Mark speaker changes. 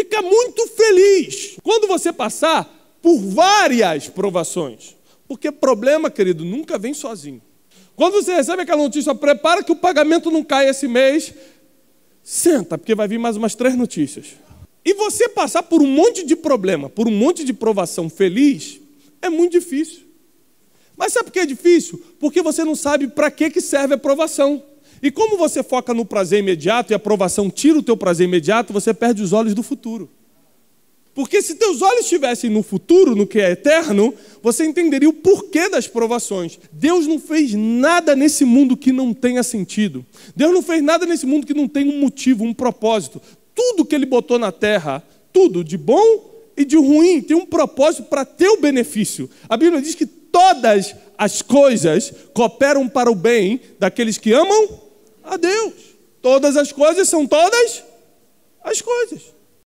Speaker 1: fica muito feliz quando você passar por várias provações. Porque problema, querido, nunca vem sozinho. Quando você recebe aquela notícia, prepara que o pagamento não cai esse mês, senta, porque vai vir mais umas três notícias. E você passar por um monte de problema, por um monte de provação feliz, é muito difícil. Mas sabe por que é difícil? Porque você não sabe para que, que serve a provação. E como você foca no prazer imediato e a aprovação tira o teu prazer imediato, você perde os olhos do futuro. Porque se teus olhos estivessem no futuro, no que é eterno, você entenderia o porquê das provações. Deus não fez nada nesse mundo que não tenha sentido. Deus não fez nada nesse mundo que não tenha um motivo, um propósito. Tudo que ele botou na terra, tudo de bom e de ruim, tem um propósito para teu benefício. A Bíblia diz que todas as coisas cooperam para o bem daqueles que amam a Deus. Todas as coisas são todas as coisas.